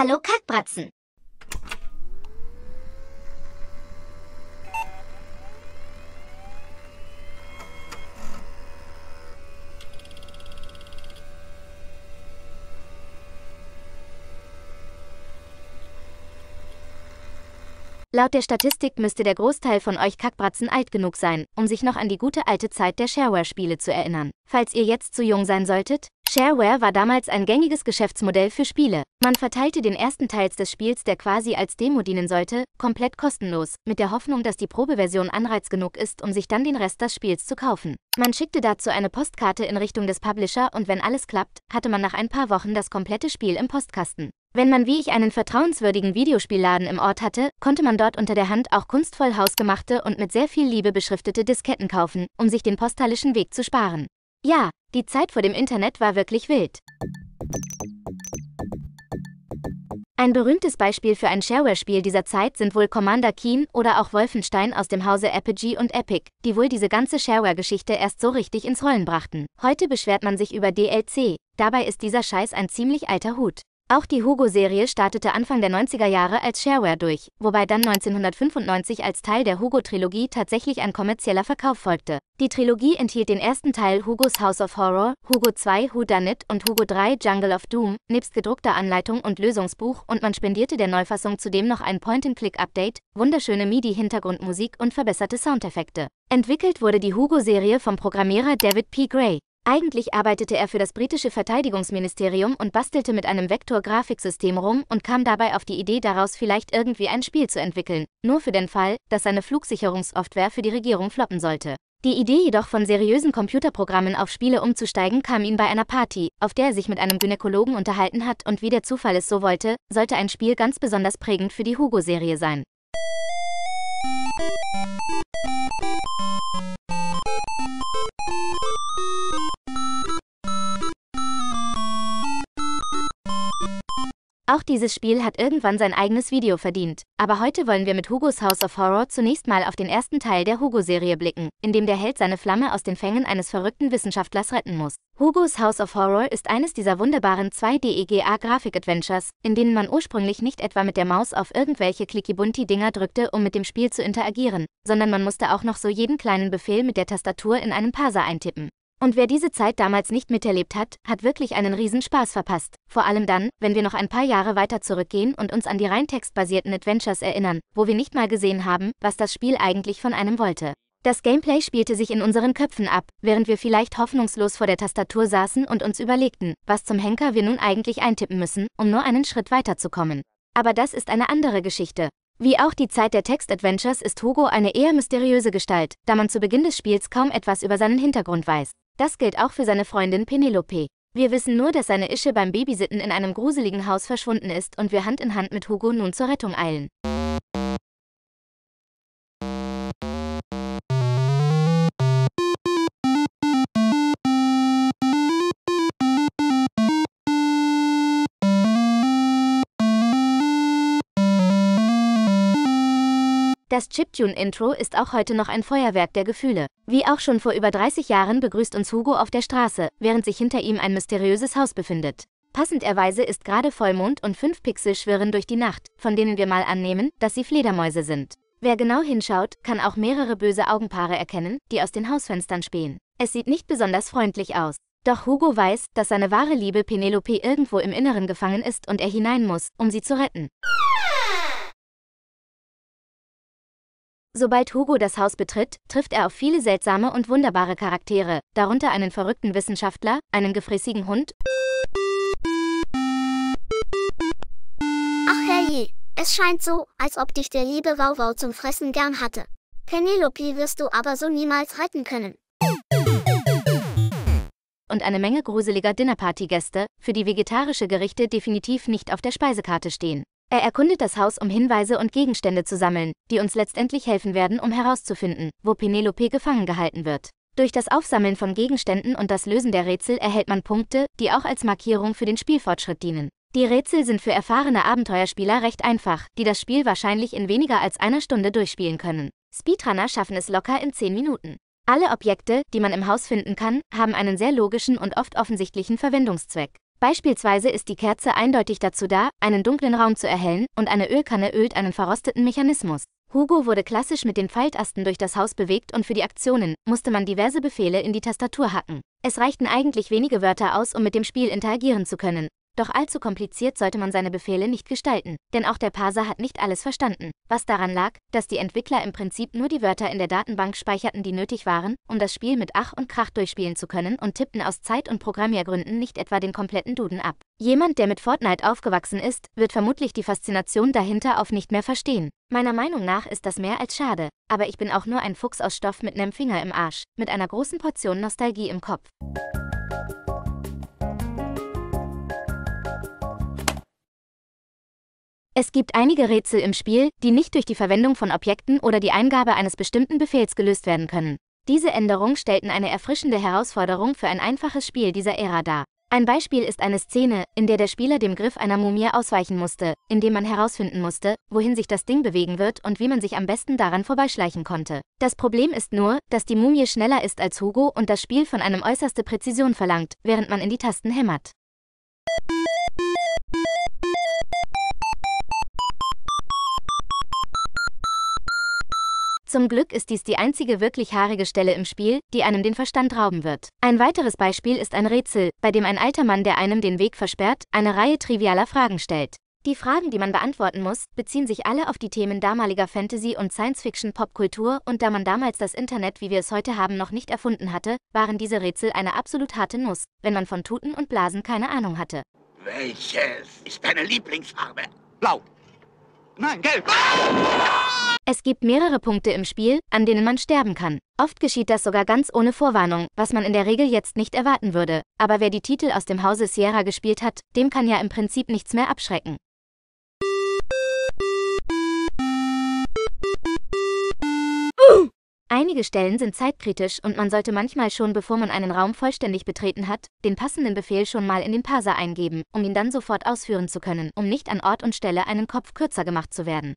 Hallo Kackbratzen. Laut der Statistik müsste der Großteil von euch Kackbratzen alt genug sein, um sich noch an die gute alte Zeit der Shareware-Spiele zu erinnern. Falls ihr jetzt zu jung sein solltet, Shareware war damals ein gängiges Geschäftsmodell für Spiele. Man verteilte den ersten Teil des Spiels, der quasi als Demo dienen sollte, komplett kostenlos, mit der Hoffnung, dass die Probeversion Anreiz genug ist, um sich dann den Rest des Spiels zu kaufen. Man schickte dazu eine Postkarte in Richtung des Publisher und wenn alles klappt, hatte man nach ein paar Wochen das komplette Spiel im Postkasten. Wenn man wie ich einen vertrauenswürdigen Videospielladen im Ort hatte, konnte man dort unter der Hand auch kunstvoll hausgemachte und mit sehr viel Liebe beschriftete Disketten kaufen, um sich den postalischen Weg zu sparen. Ja, die Zeit vor dem Internet war wirklich wild. Ein berühmtes Beispiel für ein Shareware-Spiel dieser Zeit sind wohl Commander Keen oder auch Wolfenstein aus dem Hause Apogee und Epic, die wohl diese ganze Shareware-Geschichte erst so richtig ins Rollen brachten. Heute beschwert man sich über DLC, dabei ist dieser Scheiß ein ziemlich alter Hut. Auch die Hugo-Serie startete Anfang der 90er Jahre als Shareware durch, wobei dann 1995 als Teil der Hugo-Trilogie tatsächlich ein kommerzieller Verkauf folgte. Die Trilogie enthielt den ersten Teil Hugos House of Horror, Hugo 2 Who Done It und Hugo 3 Jungle of Doom, nebst gedruckter Anleitung und Lösungsbuch und man spendierte der Neufassung zudem noch ein Point-and-Click-Update, wunderschöne MIDI-Hintergrundmusik und verbesserte Soundeffekte. Entwickelt wurde die Hugo-Serie vom Programmierer David P. Gray. Eigentlich arbeitete er für das britische Verteidigungsministerium und bastelte mit einem Vektor-Grafiksystem rum und kam dabei auf die Idee, daraus vielleicht irgendwie ein Spiel zu entwickeln, nur für den Fall, dass seine Flugsicherungssoftware für die Regierung floppen sollte. Die Idee jedoch von seriösen Computerprogrammen auf Spiele umzusteigen kam ihm bei einer Party, auf der er sich mit einem Gynäkologen unterhalten hat und wie der Zufall es so wollte, sollte ein Spiel ganz besonders prägend für die Hugo-Serie sein. Auch dieses Spiel hat irgendwann sein eigenes Video verdient. Aber heute wollen wir mit Hugos House of Horror zunächst mal auf den ersten Teil der Hugo-Serie blicken, in dem der Held seine Flamme aus den Fängen eines verrückten Wissenschaftlers retten muss. Hugos House of Horror ist eines dieser wunderbaren 2DEGA-Grafik-Adventures, in denen man ursprünglich nicht etwa mit der Maus auf irgendwelche Clicky-Bunty-Dinger drückte, um mit dem Spiel zu interagieren, sondern man musste auch noch so jeden kleinen Befehl mit der Tastatur in einen Parser eintippen. Und wer diese Zeit damals nicht miterlebt hat, hat wirklich einen Riesenspaß verpasst. Vor allem dann, wenn wir noch ein paar Jahre weiter zurückgehen und uns an die rein textbasierten Adventures erinnern, wo wir nicht mal gesehen haben, was das Spiel eigentlich von einem wollte. Das Gameplay spielte sich in unseren Köpfen ab, während wir vielleicht hoffnungslos vor der Tastatur saßen und uns überlegten, was zum Henker wir nun eigentlich eintippen müssen, um nur einen Schritt weiterzukommen. Aber das ist eine andere Geschichte. Wie auch die Zeit der Text-Adventures ist Hugo eine eher mysteriöse Gestalt, da man zu Beginn des Spiels kaum etwas über seinen Hintergrund weiß. Das gilt auch für seine Freundin Penelope. Wir wissen nur, dass seine Ische beim Babysitten in einem gruseligen Haus verschwunden ist und wir Hand in Hand mit Hugo nun zur Rettung eilen. Das Chiptune-Intro ist auch heute noch ein Feuerwerk der Gefühle. Wie auch schon vor über 30 Jahren begrüßt uns Hugo auf der Straße, während sich hinter ihm ein mysteriöses Haus befindet. Passenderweise ist gerade Vollmond und fünf Pixel schwirren durch die Nacht, von denen wir mal annehmen, dass sie Fledermäuse sind. Wer genau hinschaut, kann auch mehrere böse Augenpaare erkennen, die aus den Hausfenstern spähen. Es sieht nicht besonders freundlich aus. Doch Hugo weiß, dass seine wahre Liebe Penelope irgendwo im Inneren gefangen ist und er hinein muss, um sie zu retten. Sobald Hugo das Haus betritt, trifft er auf viele seltsame und wunderbare Charaktere, darunter einen verrückten Wissenschaftler, einen gefräßigen Hund. Ach herrje, es scheint so, als ob dich der liebe Wauwau zum Fressen gern hatte. Penelope wirst du aber so niemals retten können. Und eine Menge gruseliger Dinnerparty-Gäste, für die vegetarische Gerichte definitiv nicht auf der Speisekarte stehen. Er erkundet das Haus, um Hinweise und Gegenstände zu sammeln, die uns letztendlich helfen werden, um herauszufinden, wo Penelope gefangen gehalten wird. Durch das Aufsammeln von Gegenständen und das Lösen der Rätsel erhält man Punkte, die auch als Markierung für den Spielfortschritt dienen. Die Rätsel sind für erfahrene Abenteuerspieler recht einfach, die das Spiel wahrscheinlich in weniger als einer Stunde durchspielen können. Speedrunner schaffen es locker in 10 Minuten. Alle Objekte, die man im Haus finden kann, haben einen sehr logischen und oft offensichtlichen Verwendungszweck. Beispielsweise ist die Kerze eindeutig dazu da, einen dunklen Raum zu erhellen, und eine Ölkanne ölt einen verrosteten Mechanismus. Hugo wurde klassisch mit den Pfeiltasten durch das Haus bewegt und für die Aktionen musste man diverse Befehle in die Tastatur hacken. Es reichten eigentlich wenige Wörter aus, um mit dem Spiel interagieren zu können. Doch allzu kompliziert sollte man seine Befehle nicht gestalten, denn auch der Parser hat nicht alles verstanden, was daran lag, dass die Entwickler im Prinzip nur die Wörter in der Datenbank speicherten, die nötig waren, um das Spiel mit Ach und Krach durchspielen zu können und tippten aus Zeit- und Programmiergründen nicht etwa den kompletten Duden ab. Jemand, der mit Fortnite aufgewachsen ist, wird vermutlich die Faszination dahinter auf nicht mehr verstehen. Meiner Meinung nach ist das mehr als schade, aber ich bin auch nur ein Fuchs aus Stoff mit nem Finger im Arsch, mit einer großen Portion Nostalgie im Kopf. Es gibt einige Rätsel im Spiel, die nicht durch die Verwendung von Objekten oder die Eingabe eines bestimmten Befehls gelöst werden können. Diese Änderungen stellten eine erfrischende Herausforderung für ein einfaches Spiel dieser Ära dar. Ein Beispiel ist eine Szene, in der der Spieler dem Griff einer Mumie ausweichen musste, indem man herausfinden musste, wohin sich das Ding bewegen wird und wie man sich am besten daran vorbeischleichen konnte. Das Problem ist nur, dass die Mumie schneller ist als Hugo und das Spiel von einem äußerste Präzision verlangt, während man in die Tasten hämmert. Zum Glück ist dies die einzige wirklich haarige Stelle im Spiel, die einem den Verstand rauben wird. Ein weiteres Beispiel ist ein Rätsel, bei dem ein alter Mann, der einem den Weg versperrt, eine Reihe trivialer Fragen stellt. Die Fragen, die man beantworten muss, beziehen sich alle auf die Themen damaliger Fantasy und Science-Fiction-Popkultur und da man damals das Internet, wie wir es heute haben, noch nicht erfunden hatte, waren diese Rätsel eine absolut harte Nuss, wenn man von Tuten und Blasen keine Ahnung hatte. Welches ist deine Lieblingsfarbe? Blau. Nein, gelb. Ah! Es gibt mehrere Punkte im Spiel, an denen man sterben kann. Oft geschieht das sogar ganz ohne Vorwarnung, was man in der Regel jetzt nicht erwarten würde. Aber wer die Titel aus dem Hause Sierra gespielt hat, dem kann ja im Prinzip nichts mehr abschrecken. Einige Stellen sind zeitkritisch und man sollte manchmal schon, bevor man einen Raum vollständig betreten hat, den passenden Befehl schon mal in den Parser eingeben, um ihn dann sofort ausführen zu können, um nicht an Ort und Stelle einen Kopf kürzer gemacht zu werden.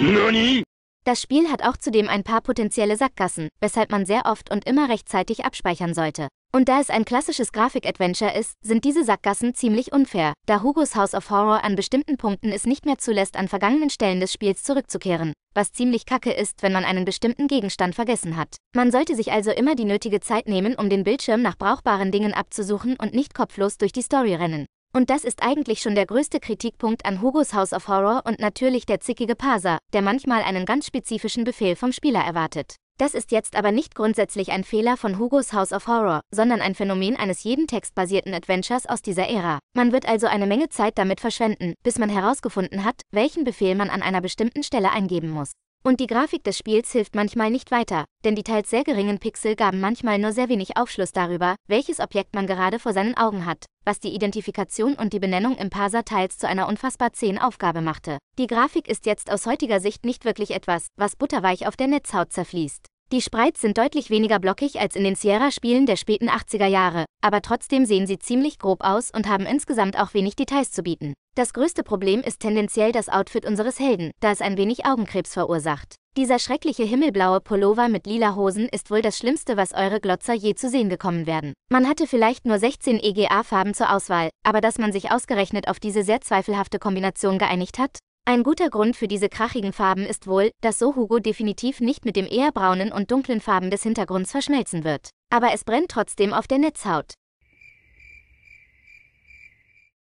Nani? Das Spiel hat auch zudem ein paar potenzielle Sackgassen, weshalb man sehr oft und immer rechtzeitig abspeichern sollte. Und da es ein klassisches Grafik-Adventure ist, sind diese Sackgassen ziemlich unfair, da Hugos House of Horror an bestimmten Punkten es nicht mehr zulässt, an vergangenen Stellen des Spiels zurückzukehren, was ziemlich kacke ist, wenn man einen bestimmten Gegenstand vergessen hat. Man sollte sich also immer die nötige Zeit nehmen, um den Bildschirm nach brauchbaren Dingen abzusuchen und nicht kopflos durch die Story rennen. Und das ist eigentlich schon der größte Kritikpunkt an Hugos House of Horror und natürlich der zickige Parser, der manchmal einen ganz spezifischen Befehl vom Spieler erwartet. Das ist jetzt aber nicht grundsätzlich ein Fehler von Hugos House of Horror, sondern ein Phänomen eines jeden textbasierten Adventures aus dieser Ära. Man wird also eine Menge Zeit damit verschwenden, bis man herausgefunden hat, welchen Befehl man an einer bestimmten Stelle eingeben muss. Und die Grafik des Spiels hilft manchmal nicht weiter, denn die teils sehr geringen Pixel gaben manchmal nur sehr wenig Aufschluss darüber, welches Objekt man gerade vor seinen Augen hat, was die Identifikation und die Benennung im Parser teils zu einer unfassbar zähen Aufgabe machte. Die Grafik ist jetzt aus heutiger Sicht nicht wirklich etwas, was butterweich auf der Netzhaut zerfließt. Die Spreits sind deutlich weniger blockig als in den Sierra-Spielen der späten 80er Jahre, aber trotzdem sehen sie ziemlich grob aus und haben insgesamt auch wenig Details zu bieten. Das größte Problem ist tendenziell das Outfit unseres Helden, da es ein wenig Augenkrebs verursacht. Dieser schreckliche himmelblaue Pullover mit lila Hosen ist wohl das Schlimmste, was eure Glotzer je zu sehen gekommen werden. Man hatte vielleicht nur 16 EGA-Farben zur Auswahl, aber dass man sich ausgerechnet auf diese sehr zweifelhafte Kombination geeinigt hat? Ein guter Grund für diese krachigen Farben ist wohl, dass so Hugo definitiv nicht mit dem eher braunen und dunklen Farben des Hintergrunds verschmelzen wird. Aber es brennt trotzdem auf der Netzhaut.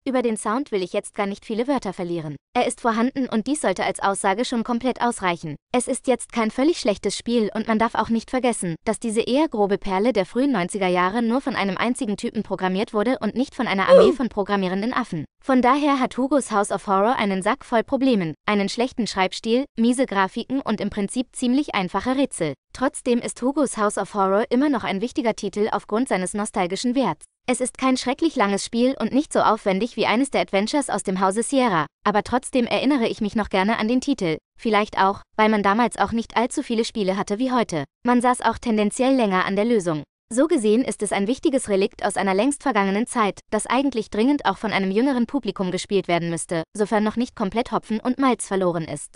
Über den Sound will ich jetzt gar nicht viele Wörter verlieren. Er ist vorhanden und dies sollte als Aussage schon komplett ausreichen. Es ist jetzt kein völlig schlechtes Spiel und man darf auch nicht vergessen, dass diese eher grobe Perle der frühen 90er Jahre nur von einem einzigen Typen programmiert wurde und nicht von einer Armee von programmierenden Affen. Von daher hat Hugos House of Horror einen Sack voll Problemen, einen schlechten Schreibstil, miese Grafiken und im Prinzip ziemlich einfache Rätsel. Trotzdem ist Hugos House of Horror immer noch ein wichtiger Titel aufgrund seines nostalgischen Werts. Es ist kein schrecklich langes Spiel und nicht so aufwendig wie eines der Adventures aus dem Hause Sierra, aber trotzdem erinnere ich mich noch gerne an den Titel. Vielleicht auch, weil man damals auch nicht allzu viele Spiele hatte wie heute. Man saß auch tendenziell länger an der Lösung. So gesehen ist es ein wichtiges Relikt aus einer längst vergangenen Zeit, das eigentlich dringend auch von einem jüngeren Publikum gespielt werden müsste, sofern noch nicht komplett Hopfen und Malz verloren ist.